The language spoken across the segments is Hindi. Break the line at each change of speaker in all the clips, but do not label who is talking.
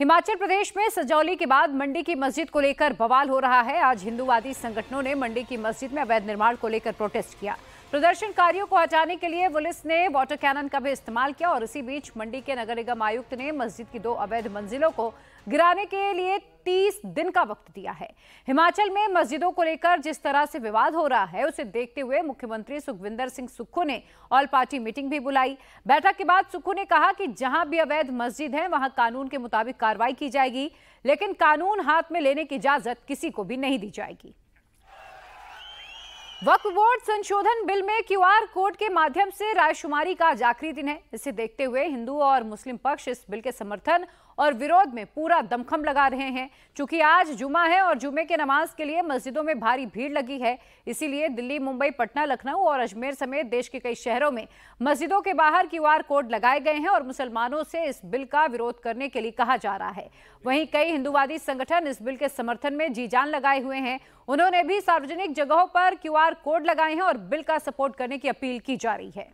हिमाचल प्रदेश में सजौली के बाद मंडी की मस्जिद को लेकर बवाल हो रहा है आज हिंदूवादी संगठनों ने मंडी की मस्जिद में अवैध निर्माण को लेकर प्रोटेस्ट किया प्रदर्शनकारियों को हटाने के लिए पुलिस ने वाटर कैनन का भी इस्तेमाल किया और इसी बीच मंडी के नगर निगम आयुक्त ने मस्जिद की दो अवैध मंजिलों को गिराने के लिए 30 दिन का वक्त दिया है हिमाचल में मस्जिदों को लेकर जिस तरह से विवाद हो रहा है उसे देखते हुए मुख्यमंत्री सुखविंदर सिंह सुक्खू ने ऑल पार्टी मीटिंग भी बुलाई बैठक के बाद सुक्खू ने कहा कि जहां भी अवैध मस्जिद है वहां कानून के मुताबिक कार्रवाई की जाएगी लेकिन कानून हाथ में लेने की इजाजत किसी को भी नहीं दी जाएगी वक्फ बोर्ड संशोधन बिल में क्यूआर कोड के माध्यम से रायशुमारी का आज आखिरी दिन है इसे देखते हुए हिंदू और मुस्लिम पक्ष इस बिल के समर्थन और विरोध में पूरा दमखम लगा रहे हैं चूंकि आज जुमा है और जुमे के नमाज के लिए मस्जिदों में भारी भीड़ लगी है इसीलिए दिल्ली मुंबई पटना लखनऊ और अजमेर समेत देश के कई शहरों में मस्जिदों के बाहर क्यू कोड लगाए गए हैं और मुसलमानों से इस बिल का विरोध करने के लिए कहा जा रहा है वहीं कई हिंदुवादी संगठन इस बिल के समर्थन में जी जान लगाए हुए हैं उन्होंने भी सार्वजनिक जगहों पर क्यू कोड लगाए हैं और बिल का सपोर्ट करने की अपील की जा रही है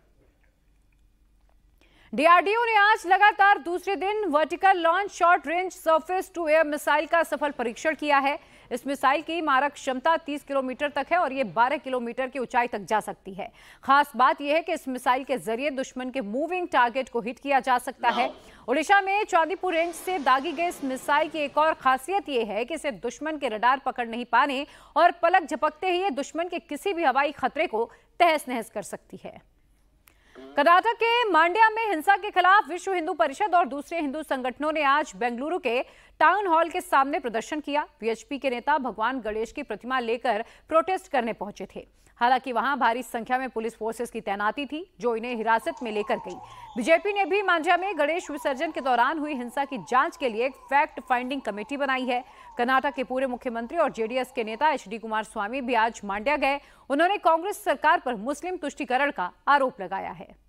डीआरडीओ ने आज लगातार दूसरे दिन vertical launch short range surface to air missile का सफल परीक्षण किया है इस मिसाइल की मारक क्षमता 30 किलोमीटर तक है और ये 12 किलोमीटर की ऊंचाई तक जा सकती है खास बात यह है कि इस मिसाइल के जरिए दुश्मन के मूविंग टारगेट को हिट किया जा सकता है उड़ीसा में चांदीपुर रेंज से दागी गई इस मिसाइल की एक और खासियत यह है कि इसे दुश्मन के रडार पकड़ नहीं पाने और पलक झपकते ही ये दुश्मन के किसी भी हवाई खतरे को तहस नहस कर सकती है कर्नाटक के मांड्या में हिंसा के खिलाफ विश्व हिंदू परिषद और दूसरे हिंदू संगठनों ने आज बेंगलुरु के टाउन हॉल के सामने प्रदर्शन किया वीएचपी के नेता भगवान गणेश की प्रतिमा लेकर प्रोटेस्ट करने पहुंचे थे हालांकि वहां भारी संख्या में पुलिस फोर्सेस की तैनाती थी जो इन्हें हिरासत में लेकर गई बीजेपी ने भी मांझा में गणेश विसर्जन के दौरान हुई हिंसा की जांच के लिए एक फैक्ट फाइंडिंग कमेटी बनाई है कर्नाटक के पूर्व मुख्यमंत्री और जेडीएस के नेता एच डी कुमार स्वामी भी आज मांड्या गए उन्होंने कांग्रेस सरकार पर मुस्लिम तुष्टिकरण का आरोप लगाया है